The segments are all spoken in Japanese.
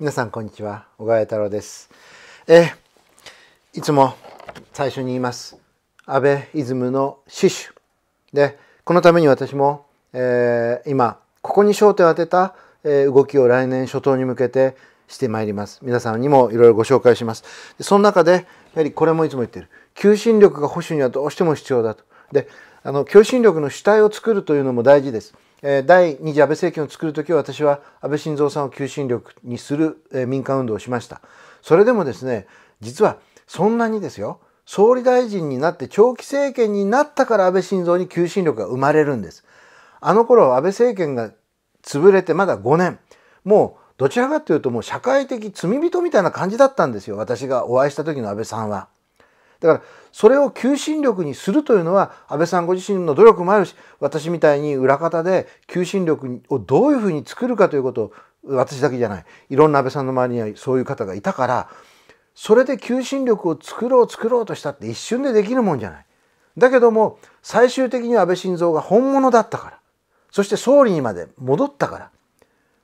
皆さんこんにちは小川太郎ですえいつも最初に言います安倍イズムの死守でこのために私も、えー、今ここに焦点を当てた、えー、動きを来年初頭に向けてしてまいります皆さんにもいろいろご紹介しますその中でやはりこれもいつも言ってる求心力が保守にはどうしても必要だとであの求心力の主体を作るというのも大事です第2次安倍政権を作る時は私は安倍晋三さんを求心力にする民間運動をしましたそれでもですね実はそんなにですよ総理大臣になって長期政権になったから安倍晋三に求心力が生まれるんですあの頃安倍政権が潰れてまだ5年もうどちらかというともう社会的罪人みたいな感じだったんですよ私がお会いした時の安倍さんは。だからそれを求心力にするというのは安倍さんご自身の努力もあるし私みたいに裏方で求心力をどういうふうに作るかということを私だけじゃないいろんな安倍さんの周りにはそういう方がいたからそれで求心力を作ろう作ろうとしたって一瞬でできるもんじゃない。だけども最終的には安倍晋三が本物だったからそして総理にまで戻ったから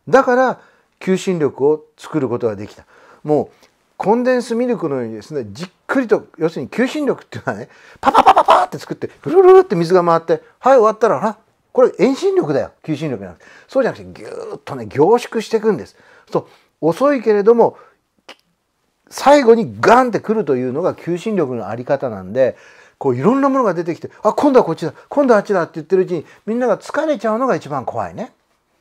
だから求心力を作ることができたもうコンデンスミルクのようにですねじくりと要するに求心力っていうのはねパパパパパって作ってブルルルって水が回ってはい終わったらなこれ遠心力だよ求心力じゃなくてそうじゃなくてギューッとね凝縮していくんです。そう遅いけれども最後にガンってくるというのが求心力のあり方なんでこういろんなものが出てきてあ今度はこっちだ今度はあっちだって言ってるうちにみんなが疲れちゃうのが一番怖いね。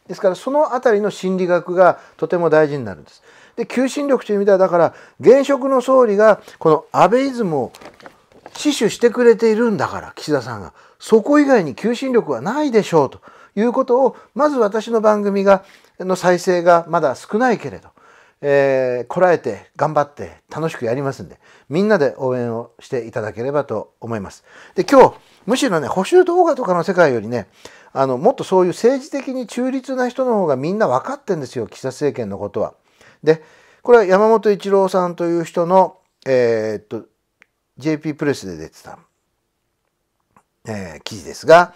ですからその辺りの心理学がとても大事になるんです。で求心力という意味ではだから現職の総理がこの安倍イズムを死守してくれているんだから岸田さんがそこ以外に求心力はないでしょうということをまず私の番組がの再生がまだ少ないけれど、えー、こらえて頑張って楽しくやりますんでみんなで応援をしていただければと思います。で今日むしろね保守動画とかの世界よりねあのもっとそういう政治的に中立な人の方がみんな分かってんですよ岸田政権のことは。でこれは山本一郎さんという人の、えー、っと JP プレスで出てた、えー、記事ですが、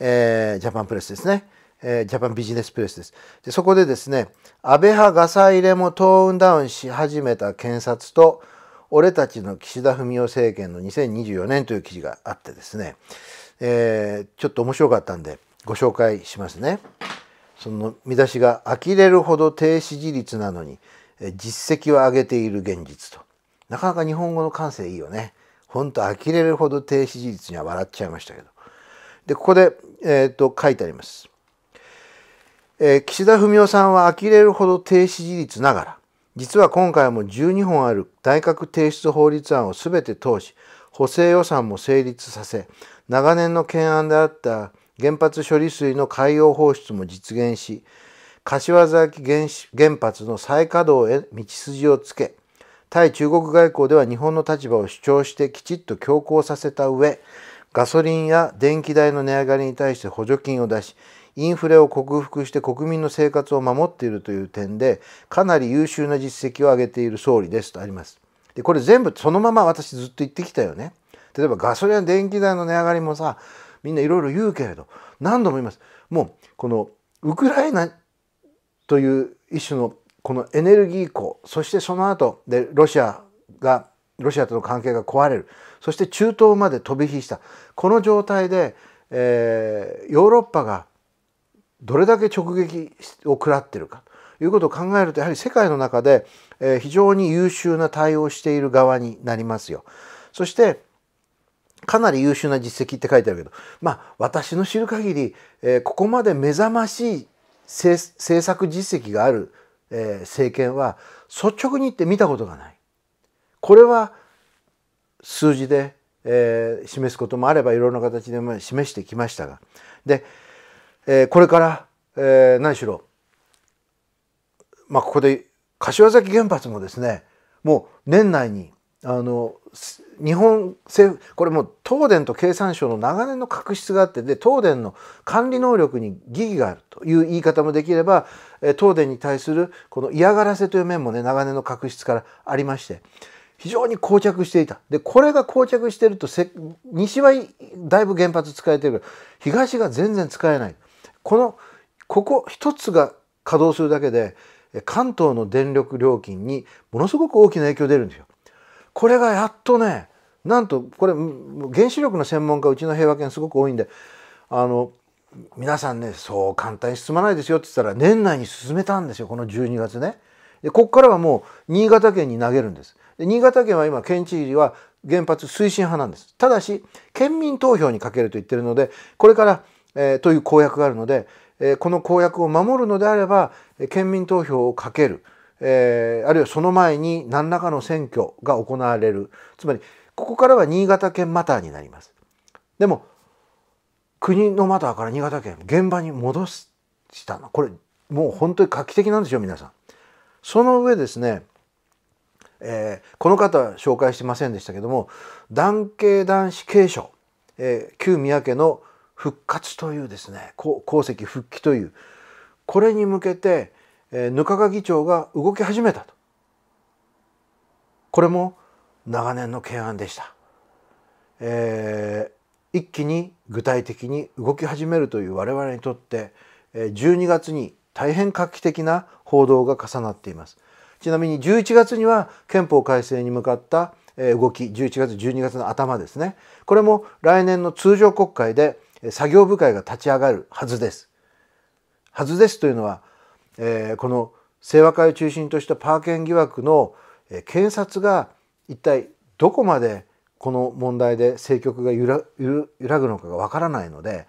えー、ジャパンプレスですね、えー、ジャパンビジネスプレスです。でそこでですね安倍派ガサ入れもトーンダウンし始めた検察と俺たちの岸田文雄政権の2024年という記事があってですね、えー、ちょっと面白かったんでご紹介しますね。その見出しが呆れるほど低支持率なのに実績を上げている現実となかなか日本語の感性いいよねほんと呆れるほど低支持率には笑っちゃいましたけどでここで、えー、っと書いてあります、えー、岸田文雄さんは呆れるほど低支持率ながら実は今回も12本ある大閣提出法律案を全て通し補正予算も成立させ長年の懸案であった原発処理水の海洋放出も実現し柏崎原原発の再稼働へ道筋をつけ対中国外交では日本の立場を主張してきちっと強行させた上ガソリンや電気代の値上がりに対して補助金を出しインフレを克服して国民の生活を守っているという点でかなり優秀な実績を上げている総理ですとあります。でこれ全部そのまま私ずっと言ってきたよね。例えばガソリンや電気代の値上がりもさみんないろいろ言うけれど何度も言いますもうこのウクライナという一種のこのエネルギー庫そしてその後でロシアがロシアとの関係が壊れるそして中東まで飛び火したこの状態で、えー、ヨーロッパがどれだけ直撃を食らってるかということを考えるとやはり世界の中で、えー、非常に優秀な対応している側になりますよ。そしてかなり優秀な実績って書いてあるけど、まあ、私の知る限り、えー、ここまで目覚ましい政策実績がある、えー、政権は率直に言って見たことがない。これは数字で、えー、示すこともあればいろんな形で示してきましたがで、えー、これから、えー、何しろ、まあ、ここで柏崎原発もですねもう年内にあの日本政府これもう東電と経産省の長年の確執があってで東電の管理能力に疑義があるという言い方もできれば東電に対するこの嫌がらせという面もね長年の確執からありまして非常に膠着していたでこれが膠着してると西はだいぶ原発使えてるけど東が全然使えないこのここ一つが稼働するだけで関東の電力料金にものすごく大きな影響出るんですよ。これがやっとねなんとこれ原子力の専門家うちの平和圏すごく多いんであの皆さんねそう簡単に進まないですよって言ったら年内に進めたんですよこの12月ね。でここからはもう新潟県に投げるんです。で新潟県は今県知事は原発推進派なんです。ただし県民投票にかけると言ってるのでこれから、えー、という公約があるので、えー、この公約を守るのであれば県民投票をかける。えー、あるいはその前に何らかの選挙が行われるつまりここからは新潟県マターになりますでも国のマターから新潟県現場に戻したのこれもう本当に画期的なんですよ皆さん。その上ですね、えー、この方は紹介してませんでしたけども男系男子継承、えー、旧宮家の復活というですね功績復帰というこれに向けて、額賀議長が動き始めたとこれも長年の懸案でした、えー、一気に具体的に動き始めるという我々にとって12月に大変画期的な報道が重なっていますちなみに11月には憲法改正に向かった動き11月12月の頭ですねこれも来年の通常国会で作業部会が立ち上がるはずですはずですというのはえー、この清和会を中心としたパーケン疑惑の、えー、検察が一体どこまでこの問題で政局が揺ら揺らぐのかがわからないので、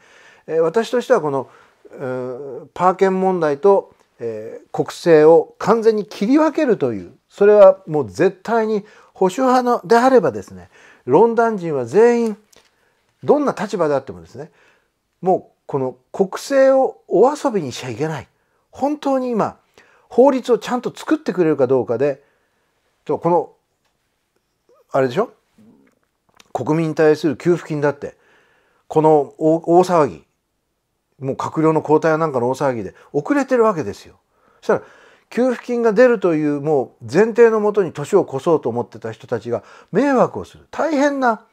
えー、私としてはこの、えー、パーケン問題と、えー、国政を完全に切り分けるというそれはもう絶対に保守派のであればですねロンダン人は全員どんな立場であってもですねもうこの国政をお遊びにしちゃいけない本当に今法律をちゃんと作ってくれるかどうかでこのあれでしょ国民に対する給付金だってこの大騒ぎもう閣僚の交代なんかの大騒ぎで遅れてるわけですよ。そしたら給付金が出るというもう前提のもとに年を越そうと思ってた人たちが迷惑をする大変な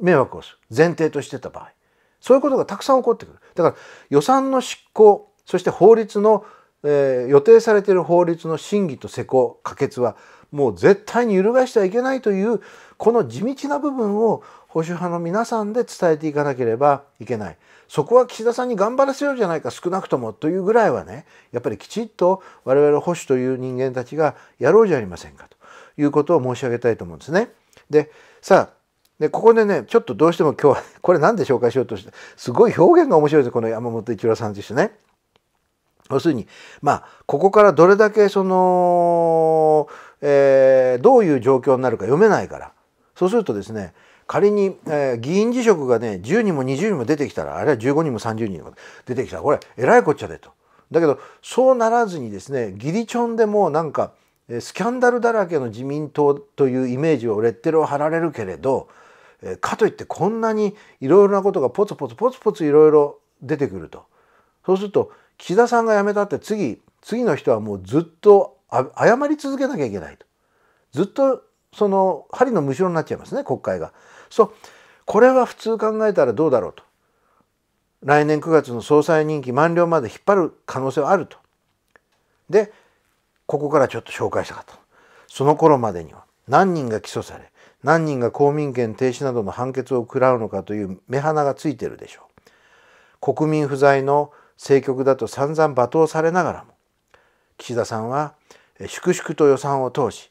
迷惑をする前提としてた場合そういうことがたくさん起こってくるだから予算の執行そして法律の、えー、予定されている法律の審議と施行可決はもう絶対に揺るがしてはいけないというこの地道な部分を保守派の皆さんで伝えていかなければいけないそこは岸田さんに頑張らせようじゃないか少なくともというぐらいはねやっぱりきちっと我々保守という人間たちがやろうじゃありませんかということを申し上げたいと思うんですね。でさあでここでねちょっとどうしても今日はこれ何で紹介しようとしてすごい表現が面白いですこの山本一郎さんとしてね。要するに、まあ、ここからどれだけその、えー、どういう状況になるか読めないから。そうするとですね、仮に、えー、議員辞職がね、10人も20人も出てきたら、あるいは15人も30人も出てきたら、これ、えらいこっちゃでと。だけど、そうならずにですね、ギリチョンでもなんか、スキャンダルだらけの自民党というイメージをレッテルを貼られるけれど、かといってこんなにいろいろなことがポツポツポツポツいろいろ出てくると。そうすると、岸田さんが辞めたって次次の人はもうずっと謝り続けなきゃいけないとずっとその針のむしろになっちゃいますね国会が。そうこれは普通考えたらどうだろうと来年9月の総裁任期満了まで引っ張る可能性はあると。でここからちょっと紹介したかったその頃までには何人が起訴され何人が公民権停止などの判決を食らうのかという目鼻がついてるでしょう。国民不在の政局だと散々罵倒されながらも岸田さんは粛々と予算を通し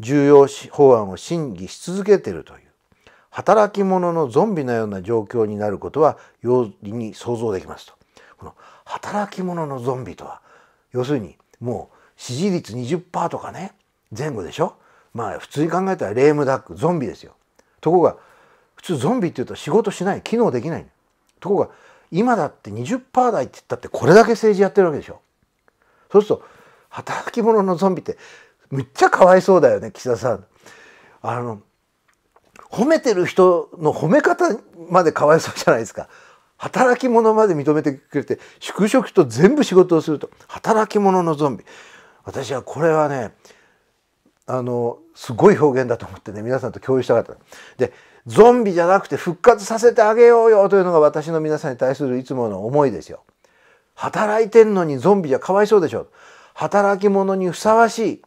重要法案を審議し続けているという働き者のゾンビのような状況になることは容易に想像できますとこの働き者のゾンビとは要するにもう支持率20%とかね前後でしょまあ普通に考えたらレームダックゾンビですよところが普通ゾンビっていうと仕事しない機能できないところが今だって20%台って言ったってこれだけ政治やってるわけでしょ。そうすると働き者のゾンビってむっちゃかわいそうだよね岸田さん。あの褒めてる人の褒め方までかわいそうじゃないですか。働き者まで認めてくれて宿職と全部仕事をすると働き者のゾンビ私はこれはねあのすごい表現だと思ってね皆さんと共有したかった。でゾンビじゃなくて復活させてあげようよというのが私の皆さんに対するいつもの思いですよ。働いてんのにゾンビじゃかわいそうでしょ。働き者にふさわしい、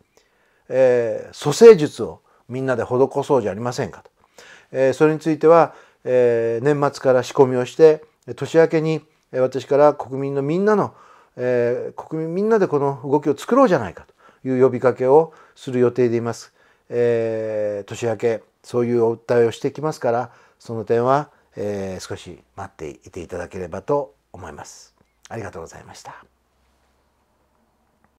えー、蘇生術をみんなで施そうじゃありませんかと。えー、それについては、えー、年末から仕込みをして年明けに私から国民のみんなの、えー、国民みんなでこの動きを作ろうじゃないかと。いう呼びかけをする予定でいます。えー、年明けそういうお訴えをしてきますからその点は、えー、少し待っていていただければと思います。ありがとうございました。